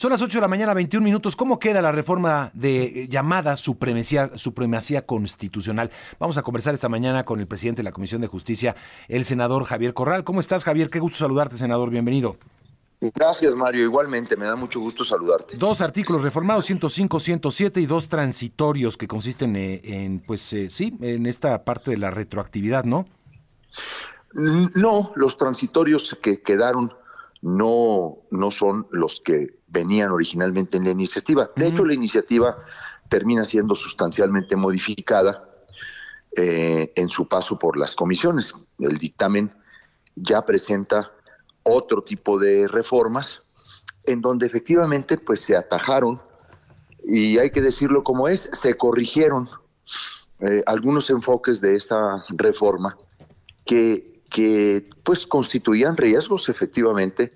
Son las 8 de la mañana, 21 minutos. ¿Cómo queda la reforma de eh, llamada supremacía, constitucional? Vamos a conversar esta mañana con el presidente de la Comisión de Justicia, el senador Javier Corral. ¿Cómo estás, Javier? Qué gusto saludarte, senador. Bienvenido. Gracias, Mario. Igualmente, me da mucho gusto saludarte. Dos artículos reformados, 105, 107 y dos transitorios que consisten eh, en, pues eh, sí, en esta parte de la retroactividad, ¿no? No, los transitorios que quedaron no, no son los que venían originalmente en la iniciativa. De hecho, la iniciativa termina siendo sustancialmente modificada eh, en su paso por las comisiones. El dictamen ya presenta otro tipo de reformas en donde efectivamente pues se atajaron y hay que decirlo como es, se corrigieron eh, algunos enfoques de esa reforma que que pues constituían riesgos efectivamente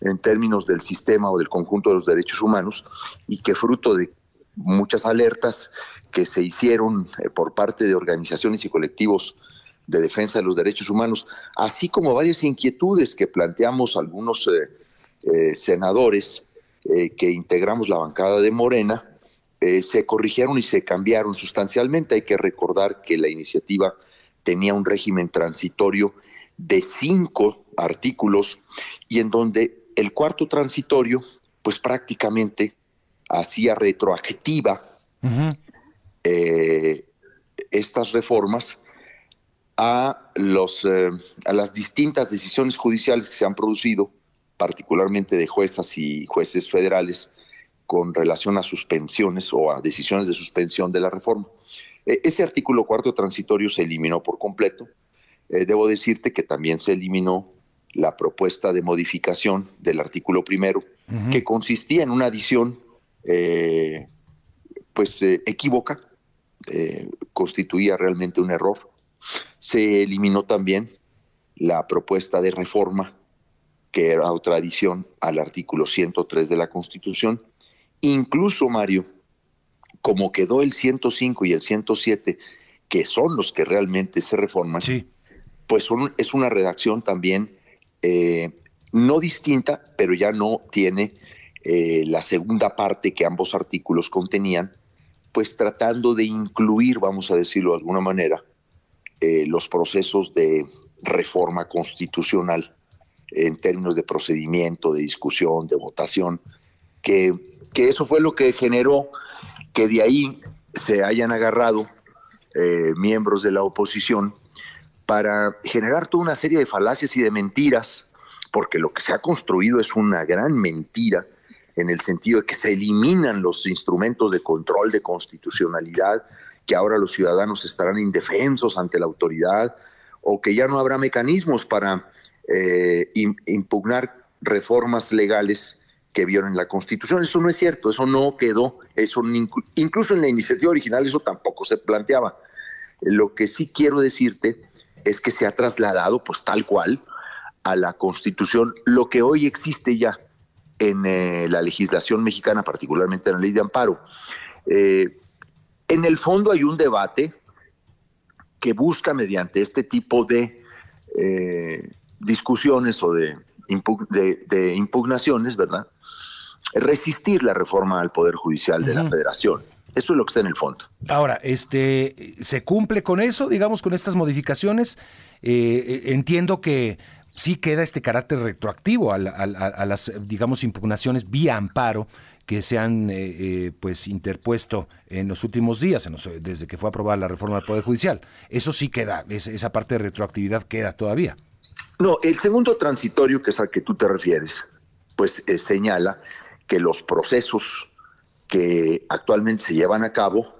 en términos del sistema o del conjunto de los derechos humanos y que fruto de muchas alertas que se hicieron eh, por parte de organizaciones y colectivos de defensa de los derechos humanos, así como varias inquietudes que planteamos algunos eh, eh, senadores que integramos la bancada de Morena, se corrigieron y se cambiaron sustancialmente. Hay que recordar que la iniciativa tenía un régimen transitorio de cinco artículos y en donde el cuarto transitorio, pues prácticamente hacía retroactiva eh, estas reformas a, los, eh, a las distintas decisiones judiciales que se han producido, particularmente de juezas y jueces federales, con relación a suspensiones o a decisiones de suspensión de la reforma. E-, ese artículo cuarto transitorio se eliminó por completo eh, debo decirte que también se eliminó la propuesta de modificación del artículo primero, que consistía en una adición eh, pues eh, equívoca, constituía realmente un error. Se eliminó también la propuesta de reforma, que era otra adición al artículo 103 de la Constitución. Incluso, Mario, como quedó el 105 y el 107, que son los que realmente se reforman, sí pues es una redacción también eh, no distinta, pero ya no tiene eh, la segunda parte que ambos artículos contenían, pues tratando de incluir, vamos a decirlo de alguna manera, eh, los procesos de reforma constitucional en términos de procedimiento, de discusión, de votación, que, que eso fue lo que generó que de ahí se hayan agarrado miembros de la oposición para generar toda una serie de falacias y de mentiras, porque lo que se ha construido es una gran mentira en el sentido de que se eliminan los instrumentos de control de constitucionalidad, que ahora los ciudadanos estarán indefensos ante la autoridad o que ya no habrá mecanismos para eh, impugnar reformas legales que violen la Constitución. Eso no es cierto, eso no quedó, eso incluso en la iniciativa original eso tampoco se planteaba. Lo que sí quiero decirte es que se ha trasladado, pues tal cual, a la Constitución lo que hoy existe ya en eh, la legislación mexicana, particularmente en la ley de amparo. Eh, en el fondo hay un debate que busca mediante este tipo de eh, discusiones o de, impugnaciones, ¿verdad? Resistir la reforma al Poder Judicial de la Federación. Eso es lo que está en el fondo. Ahora, este, ¿se cumple con eso, digamos, con estas modificaciones? Eh, eh, entiendo que sí queda este carácter retroactivo a, las, digamos, impugnaciones vía amparo que se han eh, pues interpuesto en los últimos días, desde que fue aprobada la reforma del Poder Judicial. Eso sí queda, esa parte de retroactividad queda todavía. No, el segundo transitorio, que es al que tú te refieres, pues señala que los procesos que actualmente se llevan a cabo,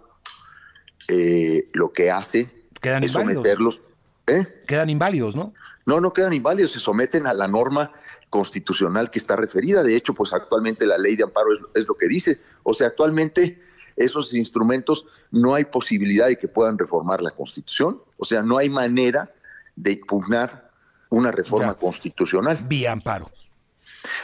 eh, lo que hace es someterlos. ¿eh? Quedan inválidos, ¿no? No, no quedan inválidos, se someten a la norma constitucional que está referida. De hecho, pues actualmente la ley de amparo es, lo que dice. O sea, actualmente esos instrumentos no hay posibilidad de que puedan reformar la constitución. O sea, no hay manera de impugnar una reforma constitucional. Vía amparo.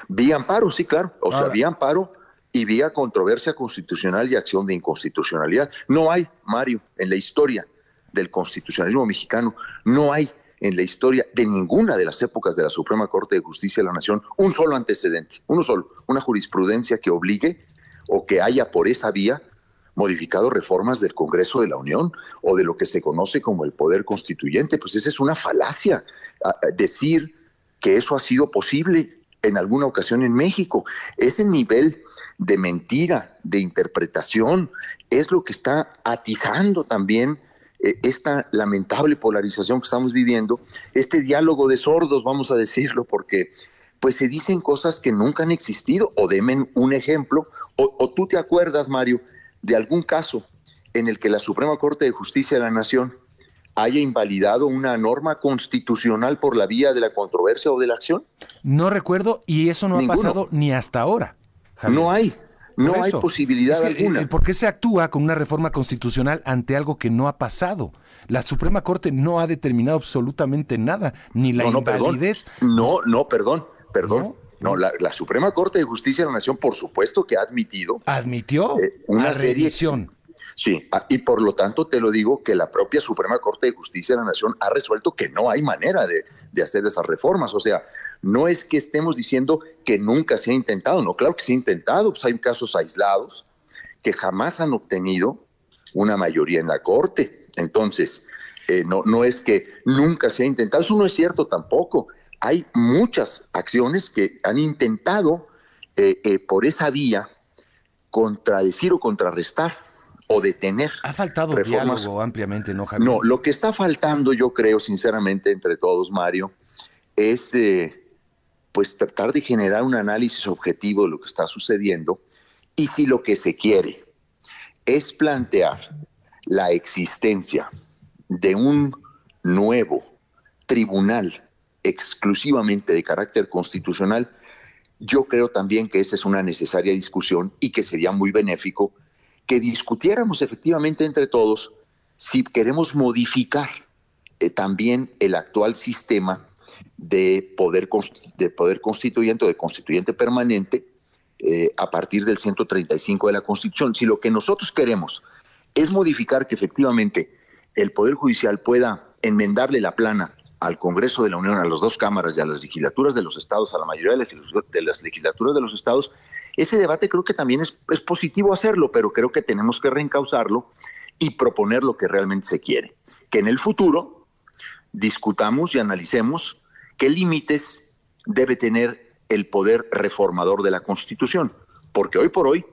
Vía amparo, sí, claro. O sea, vía amparo y vía controversia constitucional y acción de inconstitucionalidad. No hay, Mario, en la historia del constitucionalismo mexicano, no hay en la historia de ninguna de las épocas de la Suprema Corte de Justicia de la Nación un solo antecedente, uno solo, una jurisprudencia que obligue o que haya por esa vía modificado reformas del Congreso de la Unión o de lo que se conoce como el poder constituyente. Pues esa es una falacia, ah, decir que eso ha sido posible en alguna ocasión en México. Ese nivel de mentira, de interpretación, es lo que está atizando también eh, esta lamentable polarización que estamos viviendo, este diálogo de sordos, vamos a decirlo, porque pues se dicen cosas que nunca han existido, o demen un ejemplo, o tú te acuerdas, Mario, de algún caso en el que la Suprema Corte de Justicia de la Nación haya invalidado una norma constitucional por la vía de la controversia o de la acción? No recuerdo y eso no ha pasado ni hasta ahora. No hay. No hay posibilidad alguna. Eh, eh, ¿Por qué se actúa con una reforma constitucional ante algo que no ha pasado? La Suprema Corte no ha determinado absolutamente nada, ni la no, no, invalidez. No, no, perdón, perdón. No, la, Suprema Corte de Justicia de la Nación, por supuesto que ha admitido. Admitió eh, una Sí, ah, y por lo tanto te lo digo que la propia Suprema Corte de Justicia de la Nación ha resuelto que no hay manera de, hacer esas reformas. O sea, no es que estemos diciendo que nunca se ha intentado, no, claro que se ha intentado, pues, hay casos aislados que jamás han obtenido una mayoría en la Corte. Entonces, eh, no, no es que nunca se ha intentado, eso no es cierto tampoco. Hay muchas acciones que han intentado eh, eh, por esa vía contradecir o contrarrestar o detener. Ha faltado reformas. ampliamente, ¿no, No, lo que está faltando, yo creo, sinceramente, entre todos, Mario, es eh, pues tratar de generar un análisis objetivo de lo que está sucediendo y si lo que se quiere es plantear la existencia de un nuevo tribunal exclusivamente de carácter constitucional, yo creo también que esa es una necesaria discusión y que sería muy benéfico que discutiéramos efectivamente entre todos si queremos modificar eh, también el actual sistema de poder, de poder constituyente o de constituyente permanente eh, a partir del 135 de la Constitución. Si lo que nosotros queremos es modificar que efectivamente el Poder Judicial pueda enmendarle la plana al Congreso de la Unión, a las dos cámaras y a las legislaturas de los estados, a la mayoría de las legislaturas de los estados, ese debate creo que también es, positivo hacerlo, pero creo que tenemos que reencauzarlo y proponer lo que realmente se quiere. Que en el futuro discutamos y analicemos qué límites debe tener el poder reformador de la Constitución, porque hoy por hoy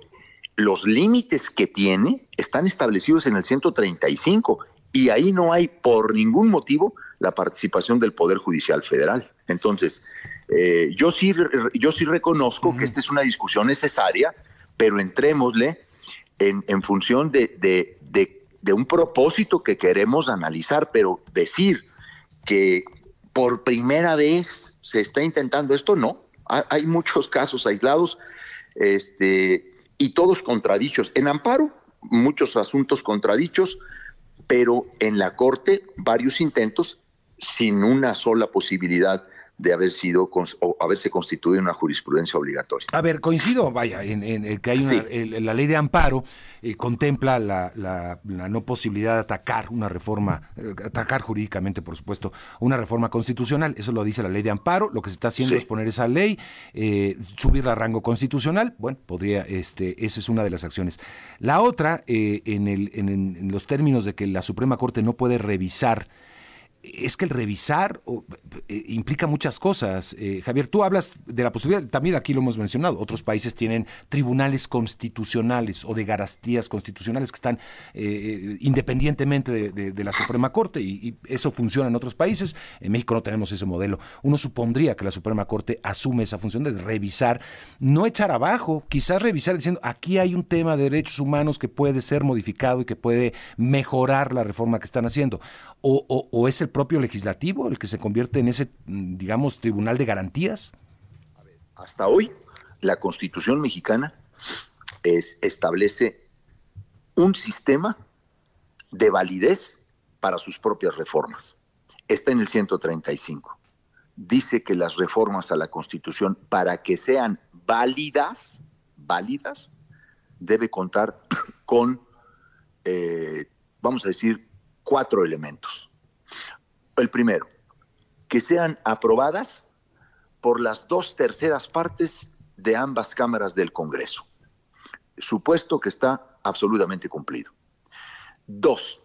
los límites que tiene están establecidos en el 135 y ahí no hay por ningún motivo la participación del Poder Judicial Federal. Entonces, eh, yo, sí, yo sí reconozco que esta es una discusión necesaria, pero entrémosle en, función de, un propósito que queremos analizar, pero decir que por primera vez se está intentando esto, no. Hay muchos casos aislados este, y todos contradichos. En amparo, muchos asuntos contradichos, pero en la Corte varios intentos sin una sola posibilidad de haber sido haberse constituido una jurisprudencia obligatoria. A ver, coincido, vaya, en, que hay una, la ley de amparo eh, contempla la, no posibilidad de atacar una reforma, eh, atacar jurídicamente, por supuesto, una reforma constitucional. Eso lo dice la ley de amparo. Lo que se está haciendo es poner esa ley, eh, subirla a rango constitucional. Bueno, podría, este, esa es una de las acciones. La otra, en, el, en los términos de que la Suprema Corte no puede revisar es que el revisar eh, implica muchas cosas. Eh, Javier, tú hablas de la posibilidad, también aquí lo hemos mencionado, otros países tienen tribunales constitucionales o de garantías constitucionales que están eh, independientemente de, la Suprema Corte y, y, eso funciona en otros países. En México no tenemos ese modelo. Uno supondría que la Suprema Corte asume esa función de revisar, no echar abajo, quizás revisar diciendo, aquí hay un tema de derechos humanos que puede ser modificado y que puede mejorar la reforma que están haciendo o, es el propio legislativo el que se convierte en ese, mm, digamos, tribunal de garantías? Hasta hoy, la Constitución mexicana es, establece un sistema de validez para sus propias reformas. Está en el 135. Dice que las reformas a la Constitución, para que sean válidas, válidas, debe contar con, eh, vamos a decir, cuatro elementos. El primero, que sean aprobadas por las dos terceras partes de ambas cámaras del Congreso. Supuesto que está absolutamente cumplido. Dos,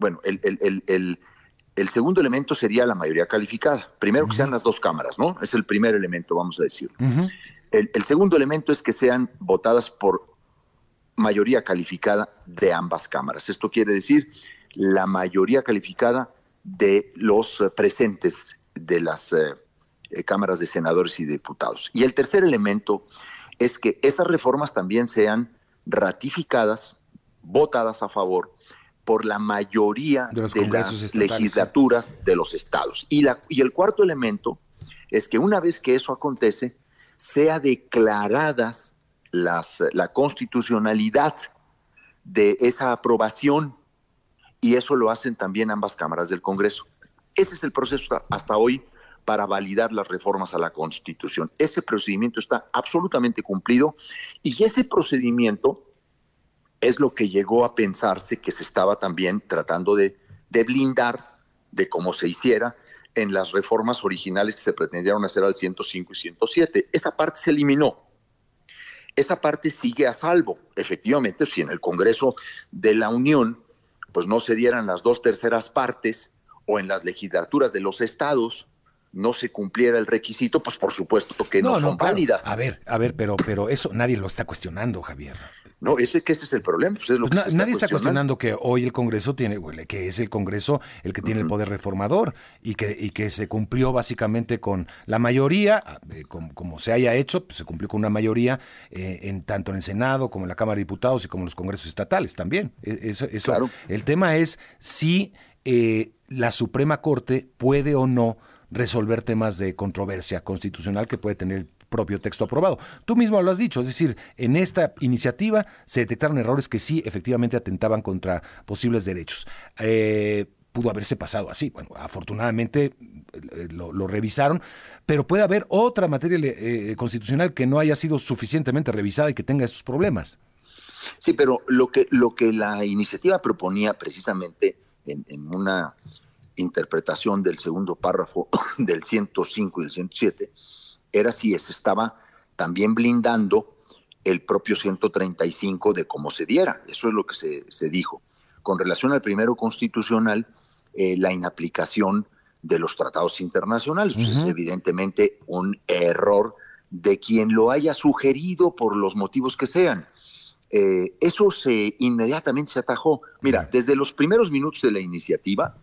bueno, el, segundo elemento sería la mayoría calificada. Primero que sean las dos cámaras, ¿no? Es el primer elemento, vamos a decir. el segundo elemento es que sean votadas por mayoría calificada de ambas cámaras. Esto quiere decir la mayoría calificada de los eh, presentes de las eh, eh, cámaras de senadores y diputados. Y el tercer elemento es que esas reformas también sean ratificadas, votadas a favor por la mayoría de, las legislaturas de los estados. Y, la, y el cuarto elemento es que una vez que eso acontece, sea declaradas las, la constitucionalidad de esa aprobación y eso lo hacen también ambas cámaras del Congreso. Ese es el proceso hasta hoy para validar las reformas a la Constitución. Ese procedimiento está absolutamente cumplido y ese procedimiento es lo que llegó a pensarse que se estaba también tratando de, blindar de cómo se hiciera en las reformas originales que se pretendieron hacer al 105 y 107. Esa parte se eliminó. Esa parte sigue a salvo. Efectivamente, si en el Congreso de la Unión pues no se dieran las dos terceras partes o en las legislaturas de los estados no se cumpliera el requisito, pues por supuesto que no, son válidas. A ver, a ver, pero, pero eso nadie lo está cuestionando, Javier. No, ese que ese es el problema. Pues, pues nadie está cuestionando que hoy el Congreso tiene, que es el Congreso el que tiene el poder reformador y que, y que se cumplió básicamente con la mayoría, ah, eh, como, se haya hecho, pues, se cumplió con una mayoría eh, en tanto en el Senado como en la Cámara de Diputados y como en los Congresos estatales también. E, claro. El tema es si eh, la Suprema Corte puede o no resolver temas de controversia constitucional que puede tener propio texto aprobado. Tú mismo lo has dicho, es decir, en esta iniciativa se detectaron errores que sí efectivamente atentaban contra posibles derechos. Eh, pudo haberse pasado así. Bueno, afortunadamente eh, lo, revisaron, pero puede haber otra materia eh, constitucional que no haya sido suficientemente revisada y que tenga estos problemas. Sí, pero lo que, lo que la iniciativa proponía precisamente en, en una interpretación del segundo párrafo del 105 y del 107 era si se estaba también blindando el propio 135 de cómo se diera. Eso es lo que se, dijo. Con relación al primero constitucional, eh, la inaplicación de los tratados internacionales. Pues, es evidentemente un error de quien lo haya sugerido por los motivos que sean. Eh, eso se inmediatamente se atajó. Mira, desde los primeros minutos de la iniciativa,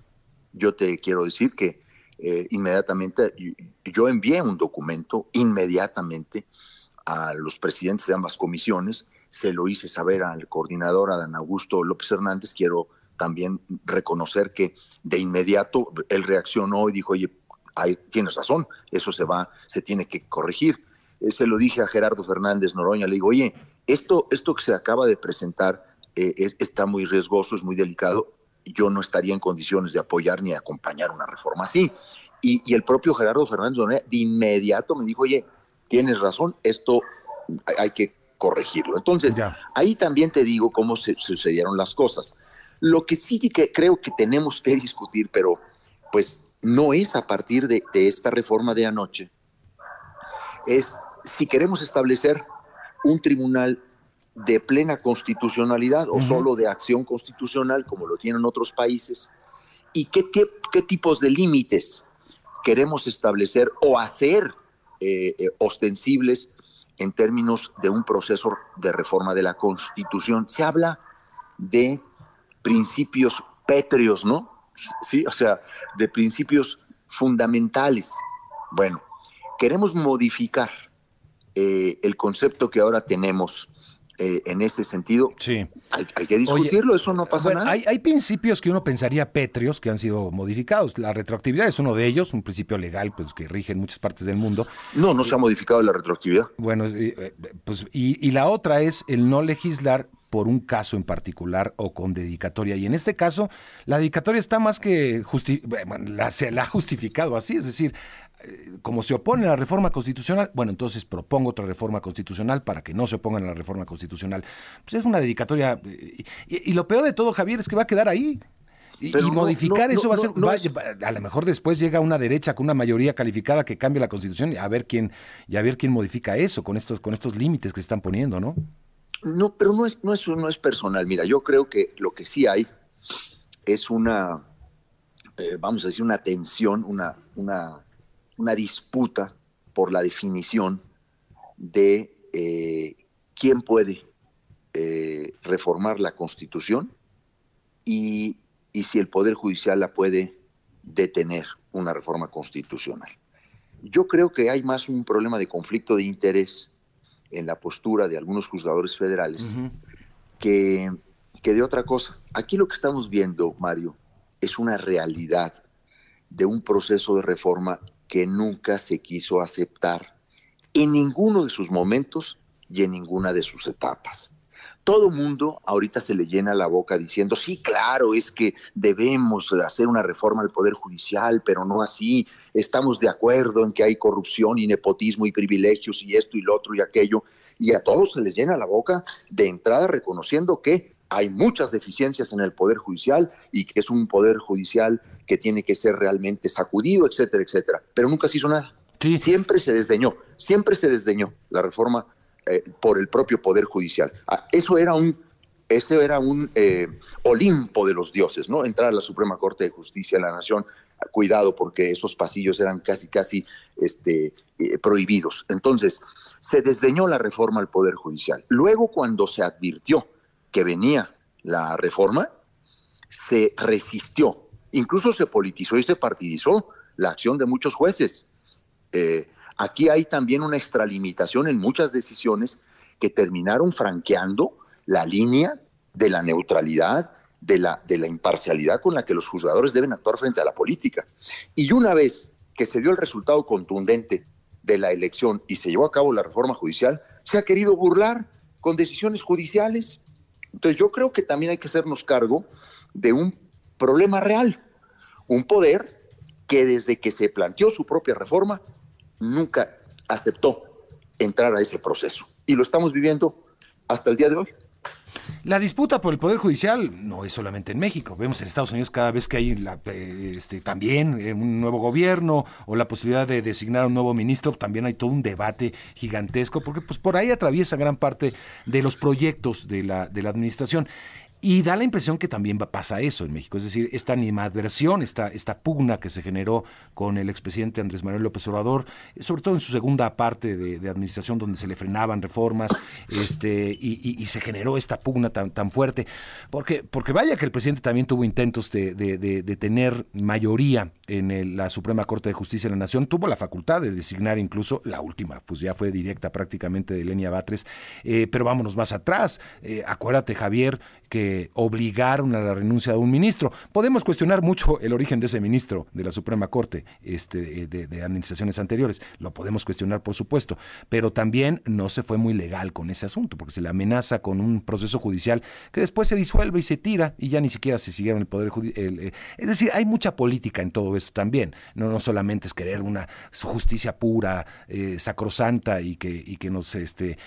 yo te quiero decir que eh, inmediatamente, yo envié un documento inmediatamente a los presidentes de ambas comisiones, se lo hice saber al coordinador, a Dan Augusto López Hernández, quiero también reconocer que de inmediato él reaccionó y dijo, oye, tienes razón, eso se va, se tiene que corregir. Eh, se lo dije a Gerardo Fernández Noroña, le digo, oye, esto, esto que se acaba de presentar eh, está muy riesgoso, es muy delicado, yo no estaría en condiciones de apoyar ni acompañar una reforma así. Y, el propio Gerardo Fernández de inmediato me dijo, oye, tienes razón, esto hay que corregirlo. Entonces, ahí también te digo cómo sucedieron las cosas. Lo que sí que creo que tenemos que discutir, pero pues no es a partir de, de esta reforma de anoche, es si queremos establecer un tribunal de plena constitucionalidad o solo de acción constitucional como lo tienen otros países y qué, tipos de límites queremos establecer o hacer eh, eh, ostensibles en términos de un proceso de reforma de la Constitución. Se habla de principios pétreos, ¿no? Sí, o sea, de principios fundamentales. Bueno, queremos modificar eh, el concepto que ahora tenemos eh, en ese sentido. Sí. Hay, que discutirlo, eso no pasa nada. Hay, principios que uno pensaría pétreos que han sido modificados. La retroactividad es uno de ellos, un principio legal pues, que rige en muchas partes del mundo. No, no se ha modificado la retroactividad. Bueno, eh, eh, pues y, la otra es el no legislar por un caso en particular o con dedicatoria. Y en este caso, la dedicatoria está más que se la ha justificado así, es decir, eh, como se opone a la reforma constitucional, bueno, entonces propongo otra reforma constitucional para que no se opongan a la reforma constitucional. Pues es una dedicatoria. Eh, y, lo peor de todo, Javier, es que va a quedar ahí. Y, modificar eso va a ser. A lo mejor después llega una derecha con una mayoría calificada que cambie la constitución y a ver quién, a ver quién modifica eso con estos, con estos límites que se están poniendo, ¿no? No, pero no es, no, no es personal. Mira, yo creo que lo que sí hay es una, eh, vamos a decir, una tensión, una, una una disputa por la definición de eh, quién puede eh, reformar la constitución y, si el Poder Judicial la puede detener, una reforma constitucional. Yo creo que hay más un problema de conflicto de interés en la postura de algunos juzgadores federales que, que de otra cosa. Aquí lo que estamos viendo, Mario, es una realidad de un proceso de reforma que nunca se quiso aceptar en ninguno de sus momentos y en ninguna de sus etapas. Todo mundo ahorita se le llena la boca diciendo, sí, claro, es que debemos hacer una reforma al Poder Judicial, pero no así. Estamos de acuerdo en que hay corrupción y nepotismo y privilegios y esto y lo otro y aquello. Y a todos se les llena la boca de entrada reconociendo que hay muchas deficiencias en el Poder Judicial y que es un Poder Judicial que tiene que ser realmente sacudido, etcétera, etcétera. Pero nunca se hizo nada. Sí. Siempre se desdeñó, siempre se desdeñó la reforma eh, por el propio Poder Judicial. Ah, eso era un, ese era un eh, Olimpo de los dioses, ¿no? Entrar a la Suprema Corte de Justicia de la Nación, cuidado porque esos pasillos eran casi, casi este, eh, prohibidos. Entonces, se desdeñó la reforma al Poder Judicial. Luego, cuando se advirtió que venía la reforma, se resistió, incluso se politizó y se partidizó la acción de muchos jueces. Eh, aquí hay también una extralimitación en muchas decisiones que terminaron franqueando la línea de la neutralidad, de la, de la imparcialidad con la que los juzgadores deben actuar frente a la política. Y una vez que se dio el resultado contundente de la elección y se llevó a cabo la reforma judicial, se ha querido burlar con decisiones judiciales entonces yo creo que también hay que hacernos cargo de un problema real, un poder que desde que se planteó su propia reforma nunca aceptó entrar a ese proceso. Y lo estamos viviendo hasta el día de hoy. La disputa por el Poder Judicial no es solamente en México. Vemos en Estados Unidos cada vez que hay la, eh, este, también eh, un nuevo gobierno o la posibilidad de designar un nuevo ministro, también hay todo un debate gigantesco, porque pues, por ahí atraviesa gran parte de los proyectos de la administración. Y da la impresión que también pasa eso en México, es decir, esta animadversión, esta, esta pugna que se generó con el expresidente Andrés Manuel López Obrador, sobre todo en su segunda parte de, administración donde se le frenaban reformas este, y, se generó esta pugna tan, tan fuerte, porque, porque vaya que el presidente también tuvo intentos de, tener mayoría en la Suprema Corte de Justicia de la Nación, tuvo la facultad de designar incluso la última, pues ya fue directa prácticamente de Lenia Batres, eh, pero vámonos más atrás, eh, acuérdate Javier, que obligaron a la renuncia de un ministro. Podemos cuestionar mucho el origen de ese ministro de la Suprema Corte este, eh, de, administraciones anteriores. Lo podemos cuestionar, por supuesto. Pero también no se fue muy legal con ese asunto, porque se le amenaza con un proceso judicial que después se disuelve y se tira y ya ni siquiera se siguieron el poder judicial. Eh, es decir, hay mucha política en todo esto también. No, no solamente es querer una justicia pura, eh, sacrosanta y que, y que nos... Este,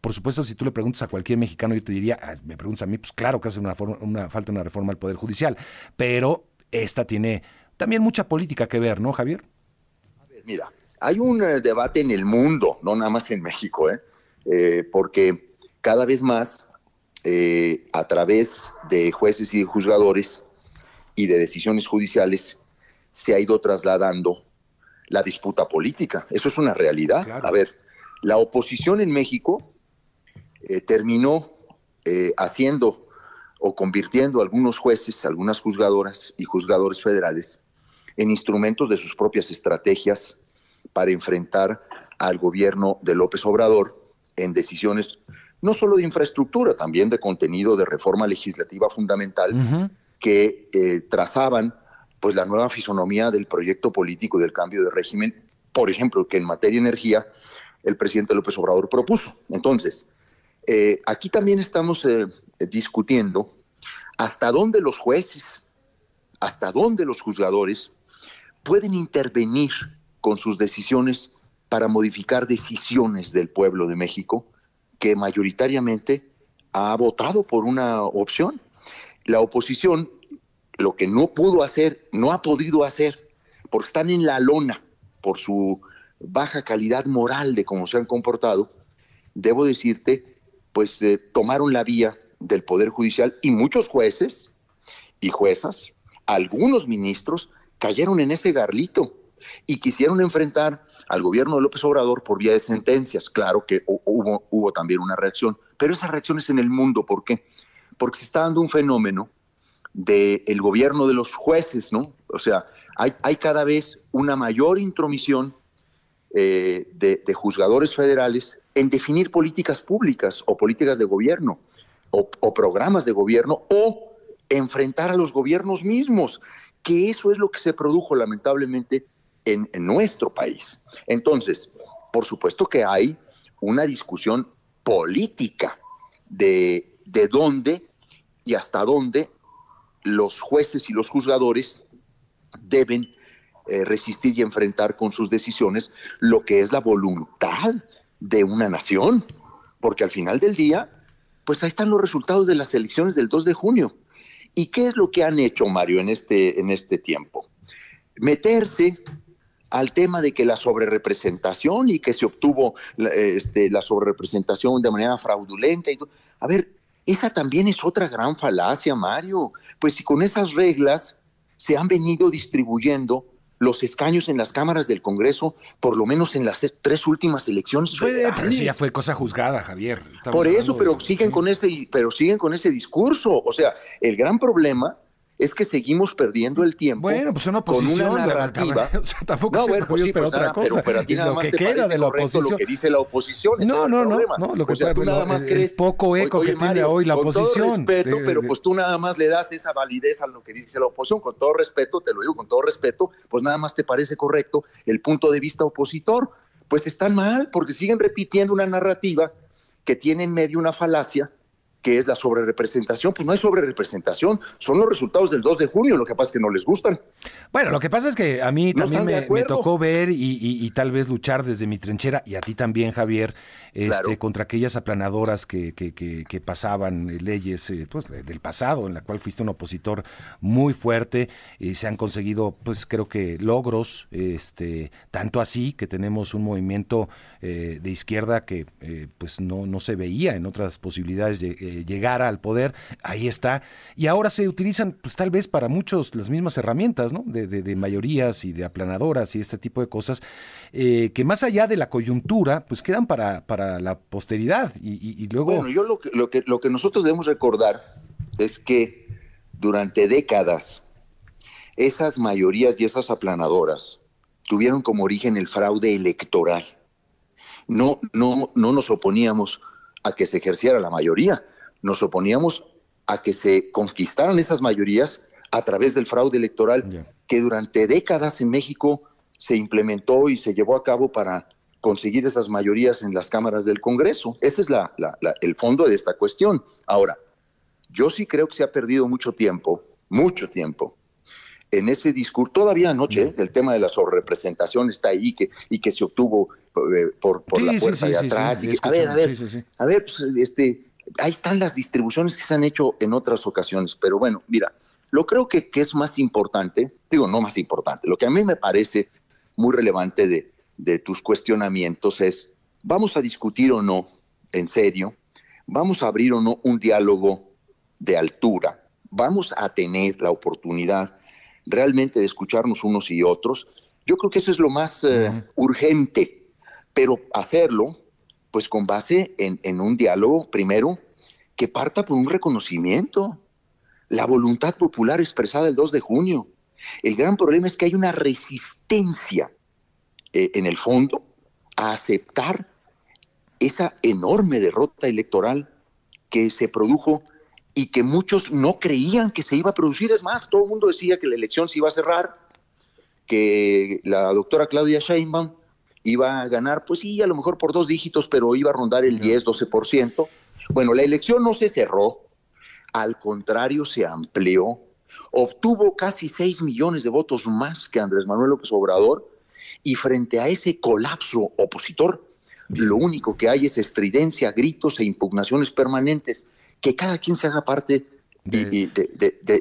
por supuesto, si tú le preguntas a cualquier mexicano, yo te diría, ah, me preguntas a mí, pues claro que hace una, forma, una falta una reforma al Poder Judicial, pero esta tiene también mucha política que ver, ¿no, Javier? A ver, mira, hay un eh, debate en el mundo, no nada más en México, ¿eh? Eh, porque cada vez más, a través de jueces y juzgadores y de decisiones judiciales, se ha ido trasladando la disputa política. Eso es una realidad. A ver, la oposición en México terminó eh, haciendo o convirtiendo a algunos jueces, algunas juzgadoras y juzgadores federales en instrumentos de sus propias estrategias para enfrentar al gobierno de López Obrador en decisiones no solo de infraestructura, también de contenido de reforma legislativa fundamental que eh, trazaban pues la nueva fisonomía del proyecto político del cambio de régimen, por ejemplo, que en materia de energía el presidente López Obrador propuso. Entonces, eh, aquí también estamos eh, discutiendo hasta dónde los jueces, hasta dónde los juzgadores pueden intervenir con sus decisiones para modificar decisiones del pueblo de México que mayoritariamente ha votado por una opción. La oposición lo que no pudo hacer, no ha podido hacer, porque están en la lona por su baja calidad moral de cómo se han comportado, debo decirte pues eh, tomaron la vía del Poder Judicial y muchos jueces y juezas, algunos ministros, cayeron en ese garlito y quisieron enfrentar al gobierno de López Obrador por vía de sentencias. Claro que hubo, también una reacción, pero esa reacción es en el mundo. ¿Por qué? Porque se está dando un fenómeno del gobierno de los jueces, ¿no? O sea, hay, cada vez una mayor intromisión eh, de, juzgadores federales en definir políticas públicas o políticas de gobierno o, programas de gobierno o enfrentar a los gobiernos mismos, que eso es lo que se produjo lamentablemente en, nuestro país. Entonces, por supuesto que hay una discusión política de, de dónde y hasta dónde los jueces y los juzgadores deben eh, resistir y enfrentar con sus decisiones lo que es la voluntad de una nación, porque al final del día, pues ahí están los resultados de las elecciones del 2 de junio. ¿Y qué es lo que han hecho, Mario, en este, en este tiempo? Meterse al tema de que la sobrerepresentación y que se obtuvo la, este, la sobrerepresentación de manera fraudulenta. Y a ver, esa también es otra gran falacia, Mario. Pues si con esas reglas se han venido distribuyendo los escaños en las cámaras del Congreso, por lo menos en las tres últimas elecciones. ya fue cosa juzgada, Javier. por eso, pero siguen con ese, pero siguen con ese discurso. O sea, el gran problema es que seguimos perdiendo el tiempo. Bueno, pues una posición, con una narrativa. tampoco no, bueno, pues sí, otra cosa. Pero, a ti nada más te queda de la oposición. lo que dice la oposición. No, no, no, o tú nada más eh, crees. Poco eco que tiene hoy la oposición. Con todo respeto, pero pues tú nada más le das esa validez a lo que dice la oposición. Con todo respeto, te lo digo con todo respeto, pues nada más te parece correcto el punto de vista opositor. Pues están mal, porque siguen repitiendo una narrativa que tiene en medio una falacia que es la sobrerepresentación. Pues no hay sobrerepresentación, son los resultados del 2 de junio, lo que pasa es que no les gustan. Bueno, lo que pasa es que a mí también me, tocó ver y, tal vez luchar desde mi trinchera, y a ti también, Javier, este, contra aquellas aplanadoras que, pasaban eh, leyes eh, pues, del pasado, en la cual fuiste un opositor muy fuerte, y se han conseguido, pues creo que logros, este, tanto así que tenemos un movimiento eh, de izquierda que pues no, no se veía en otras posibilidades de eh, llegara al poder, ahí está. Y ahora se utilizan, pues tal vez para muchos, las mismas herramientas, ¿no? De, mayorías y de aplanadoras y este tipo de cosas, eh, que más allá de la coyuntura, pues quedan para, para la posteridad. Y, luego... Bueno, yo lo que, lo, que, lo que nosotros debemos recordar es que durante décadas, esas mayorías y esas aplanadoras tuvieron como origen el fraude electoral. No, no, no nos oponíamos a que se ejerciera la mayoría, nos oponíamos a que se conquistaran esas mayorías a través del fraude electoral que durante décadas en México se implementó y se llevó a cabo para conseguir esas mayorías en las cámaras del Congreso. Ese es la, el fondo de esta cuestión. Ahora, yo sí creo que se ha perdido mucho tiempo, mucho tiempo, en ese discurso, todavía anoche, del eh, el tema de la sobrerepresentación está ahí y que se obtuvo por, la fuerza de atrás. a ver, a ver, a ver, pues, este, ahí están las distribuciones que se han hecho en otras ocasiones, pero bueno, mira, lo creo que, es más importante, digo, no más importante, lo que a mí me parece muy relevante de, tus cuestionamientos es, vamos a discutir o no, en serio, vamos a abrir o no un diálogo de altura, vamos a tener la oportunidad realmente de escucharnos unos y otros. Yo creo que eso es lo más eh, urgente, pero hacerlo pues con base en, un diálogo, primero, que parta por un reconocimiento, la voluntad popular expresada el 2 de junio. El gran problema es que hay una resistencia eh, en el fondo a aceptar esa enorme derrota electoral que se produjo y que muchos no creían que se iba a producir. Es más, todo el mundo decía que la elección se iba a cerrar, que la doctora Claudia Sheinbaum iba a ganar, pues sí, a lo mejor por dos dígitos, pero iba a rondar el 10-12%. Bueno, la elección no se cerró, al contrario, se amplió. Obtuvo casi 6 millones de votos más que Andrés Manuel López Obrador y frente a ese colapso opositor, lo único que hay es estridencia, gritos e impugnaciones permanentes, que cada quien se haga parte de... y,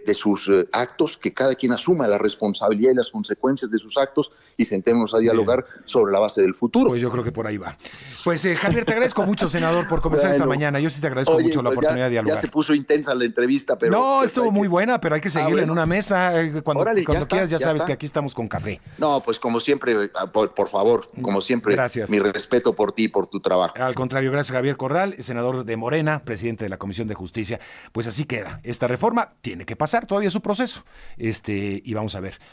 de, sus eh, actos, que cada quien asuma la responsabilidad y las consecuencias de sus actos y sentémonos a dialogar sobre la base del futuro. Pues yo creo que por ahí va. Pues eh, Javier, te agradezco mucho, senador, por comenzar esta mañana. Yo sí te agradezco mucho la pues oportunidad de dialogar. Ya se puso intensa la entrevista, pero... No, pues estuvo muy buena, pero hay que ah, seguirla en una mesa. Eh, cuando, quieras, ya, sabes que aquí estamos con café. No, pues como siempre, ah, por, favor, mm, como siempre, mi respeto por ti y por tu trabajo. Al contrario, gracias Javier Corral, senador de Morena, presidente de la Comisión de Justicia. Pues así queda esta reforma. Tiene que pasar todavía su proceso. Este, y vamos a ver.